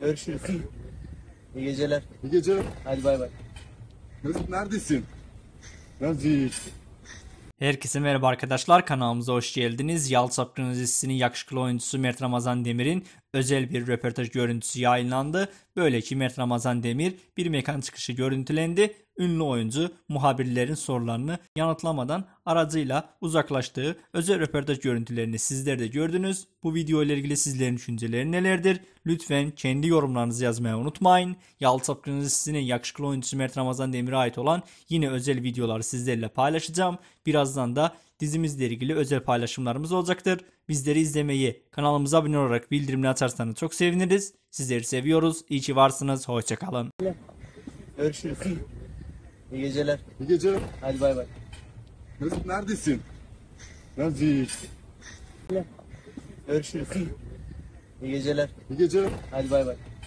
Görüşürüz. İyi geceler. İyi geceler. Hadi bay bay. Nazik neredesin? Nazik. Herkese merhaba arkadaşlar kanalımıza hoş geldiniz. Yalçap Kronosisi'nin yakışıklı oyuncusu Mert Ramazan Demir'in özel bir röportaj görüntüsü yayınlandı. Böyle ki Mert Ramazan Demir bir mekan çıkışı görüntülendi ünlü oyuncu muhabirlerin sorularını yanıtlamadan aracıyla uzaklaştığı özel röportaj görüntülerini sizler de gördünüz. Bu video ile ilgili sizlerin düşünceleri nelerdir? Lütfen kendi yorumlarınızı yazmaya unutmayın. Yalçap Kırmızısı'nın yakışıklı oyuncusu Mert Ramazan Demir'e ait olan yine özel videoları sizlerle paylaşacağım. Birazdan da dizimizle ilgili özel paylaşımlarımız olacaktır. Bizleri izlemeyi, kanalımıza abone olarak bildirimini açarsanız çok seviniriz. Sizleri seviyoruz. İyi ki varsınız. Hoşçakalın. Görüşürüz. İyi geceler. İyi geceler. Hadi bay bay. Nazif neredesin? Nazif. Görüşürüz. İyi geceler. İyi geceler. Hadi bay bay.